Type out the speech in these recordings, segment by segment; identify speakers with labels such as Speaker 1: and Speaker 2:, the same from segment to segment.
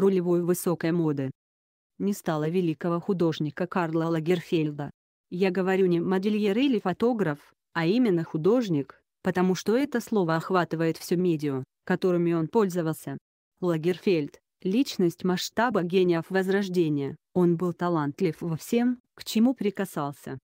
Speaker 1: рулевой высокой моды. Не стало великого художника Карла Лагерфельда. Я говорю не модельер или фотограф, а именно художник, потому что это слово охватывает все медиа, которыми он пользовался. Лагерфельд – личность масштаба гениев Возрождения, он был талантлив во всем, к чему прикасался.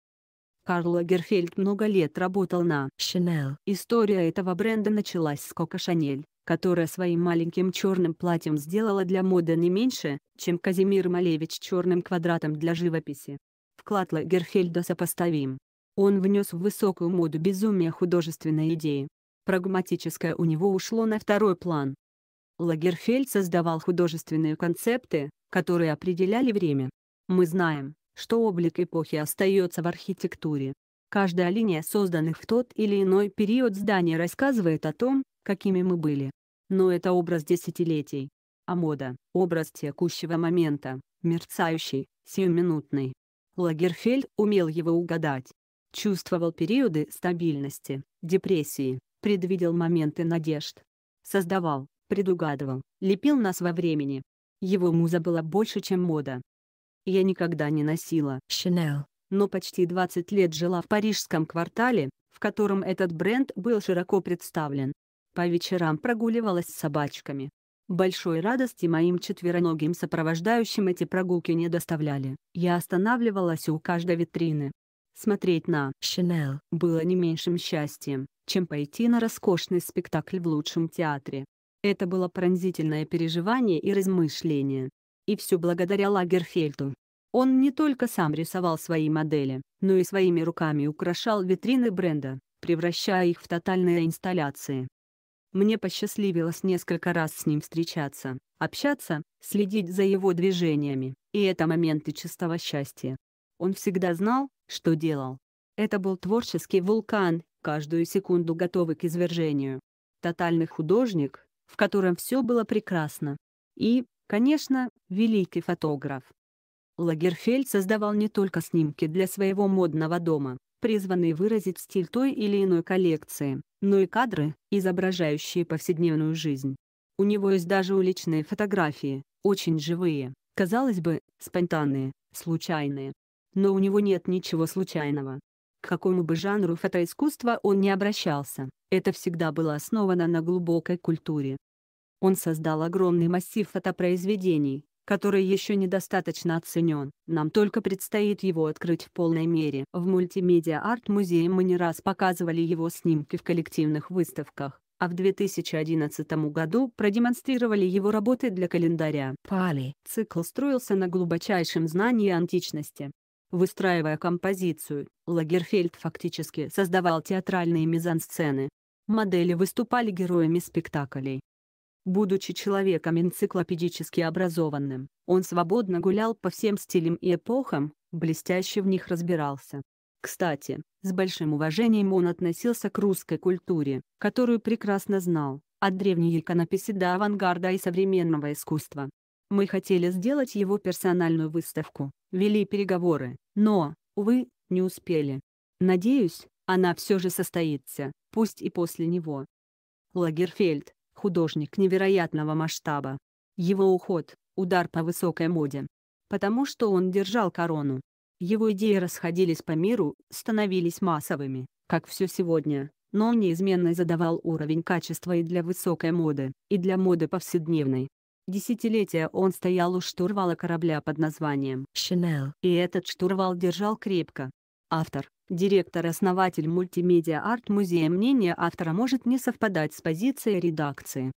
Speaker 1: Карл Лагерфельд много лет работал на Chanel. История этого бренда началась с Кока Шанель, которая своим маленьким черным платьем сделала для моды не меньше, чем Казимир Малевич черным квадратом для живописи. Вклад Лагерфельда сопоставим. Он внес в высокую моду безумие художественной идеи. Прагматическое у него ушло на второй план. Лагерфельд создавал художественные концепты, которые определяли время. Мы знаем, что облик эпохи остается в архитектуре. Каждая линия созданных в тот или иной период здания рассказывает о том, какими мы были. Но это образ десятилетий. А мода – образ текущего момента, мерцающий, сиюминутный. Лагерфельд умел его угадать. Чувствовал периоды стабильности, депрессии, предвидел моменты надежд. Создавал, предугадывал, лепил нас во времени. Его муза была больше, чем мода. Я никогда не носила «Шанел», но почти 20 лет жила в парижском квартале, в котором этот бренд был широко представлен по вечерам прогуливалась с собачками. Большой радости моим четвероногим сопровождающим эти прогулки не доставляли. Я останавливалась у каждой витрины. Смотреть на «Шинел» было не меньшим счастьем, чем пойти на роскошный спектакль в лучшем театре. Это было пронзительное переживание и размышление. И все благодаря Лагерфельду. Он не только сам рисовал свои модели, но и своими руками украшал витрины бренда, превращая их в тотальные инсталляции. Мне посчастливилось несколько раз с ним встречаться, общаться, следить за его движениями, и это моменты чистого счастья. Он всегда знал, что делал. Это был творческий вулкан, каждую секунду готовый к извержению. Тотальный художник, в котором все было прекрасно. И, конечно, великий фотограф. Лагерфельд создавал не только снимки для своего модного дома, призванные выразить стиль той или иной коллекции, но и кадры, изображающие повседневную жизнь. У него есть даже уличные фотографии, очень живые, казалось бы, спонтанные, случайные. Но у него нет ничего случайного. К какому бы жанру фотоискусства он не обращался, это всегда было основано на глубокой культуре. Он создал огромный массив фотопроизведений, который еще недостаточно оценен, нам только предстоит его открыть в полной мере. В мультимедиа-арт-музее мы не раз показывали его снимки в коллективных выставках, а в 2011 году продемонстрировали его работы для календаря. Пали. Цикл строился на глубочайшем знании античности. Выстраивая композицию, Лагерфельд фактически создавал театральные мизансцены. Модели выступали героями спектаклей. Будучи человеком энциклопедически образованным, он свободно гулял по всем стилям и эпохам, блестяще в них разбирался. Кстати, с большим уважением он относился к русской культуре, которую прекрасно знал, от древней иконописи до авангарда и современного искусства. Мы хотели сделать его персональную выставку, вели переговоры, но, увы, не успели. Надеюсь, она все же состоится, пусть и после него. Лагерфельд, художник невероятного масштаба. Его уход – удар по высокой моде. Потому что он держал корону. Его идеи расходились по миру, становились массовыми, как все сегодня, но он неизменно задавал уровень качества и для высокой моды, и для моды повседневной. Десятилетия он стоял у штурвала корабля под названием «Шанел», и этот штурвал держал крепко. Автор, директор-основатель мультимедиа-арт-музея мнение автора может не совпадать с позицией редакции.